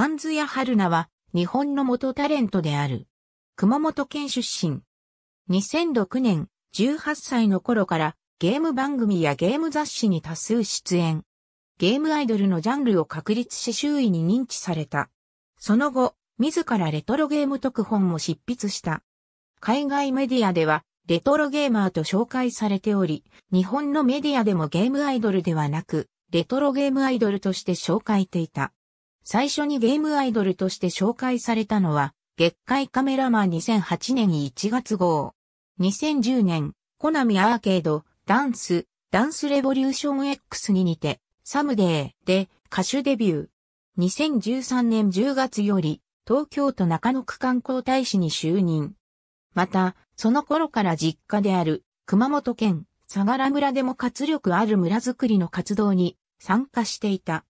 アンズヤ・ハルナは日本の元タレントである。熊本県出身。2006年、18歳の頃からゲーム番組やゲーム雑誌に多数出演。ゲームアイドルのジャンルを確立し周囲に認知された。その後、自らレトロゲーム特本も執筆した。海外メディアでは、レトロゲーマーと紹介されており、日本のメディアでもゲームアイドルではなく、レトロゲームアイドルとして紹介していた。最初にゲームアイドルとして紹介されたのは、月会カメラマン2008年1月号。2010年、コナミアーケード、ダンス、ダンスレボリューション X に似て、サムデーで歌手デビュー。2013年10月より、東京都中野区観光大使に就任。また、その頃から実家である、熊本県、相良村でも活力ある村づくりの活動に参加していた。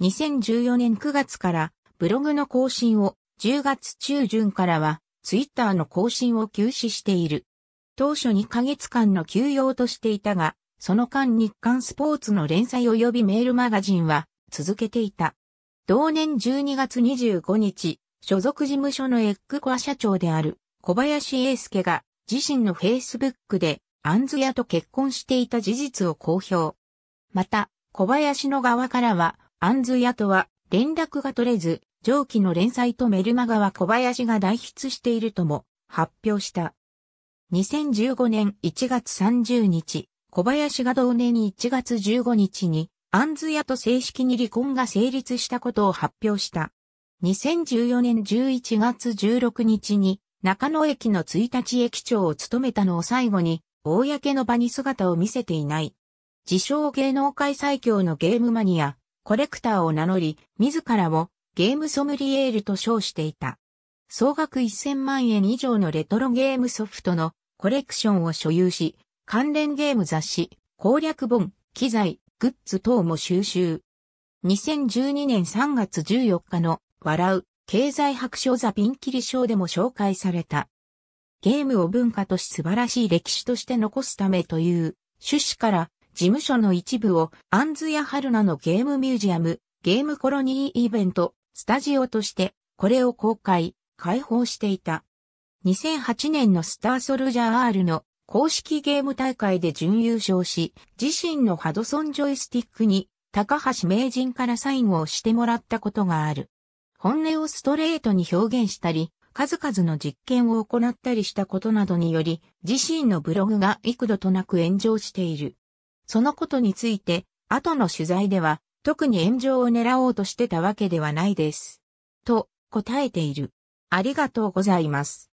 2014年9月からブログの更新を、10月中旬からはツイッターの更新を休止している。当初2ヶ月間の休養としていたが、その間日刊スポーツの連載及びメールマガジンは続けていた。同年12月25日、所属事務所のエッグコア社長である小林英介が自身の Facebook でアンズヤと結婚していた事実を公表。また、小林の側からはアンズ屋とは連絡が取れず、上記の連載とメルマガは小林が代筆しているとも発表した。2015年1月30日、小林が同年1月15日に、アンズ屋と正式に離婚が成立したことを発表した。2014年11月16日に、中野駅の1日駅長を務めたのを最後に、公の場に姿を見せていない。自称芸能界最強のゲームマニア、コレクターを名乗り、自らをゲームソムリエールと称していた。総額1000万円以上のレトロゲームソフトのコレクションを所有し、関連ゲーム雑誌、攻略本、機材、グッズ等も収集。2012年3月14日の笑う経済白書ザピンキリ賞でも紹介された。ゲームを文化とし素晴らしい歴史として残すためという趣旨から事務所の一部をアンズヤ・ハルナのゲームミュージアム、ゲームコロニーイベント、スタジオとして、これを公開、開放していた。2008年のスターソルジャー R の公式ゲーム大会で準優勝し、自身のハドソンジョイスティックに高橋名人からサインをしてもらったことがある。本音をストレートに表現したり、数々の実験を行ったりしたことなどにより、自身のブログが幾度となく炎上している。そのことについて、後の取材では、特に炎上を狙おうとしてたわけではないです。と、答えている。ありがとうございます。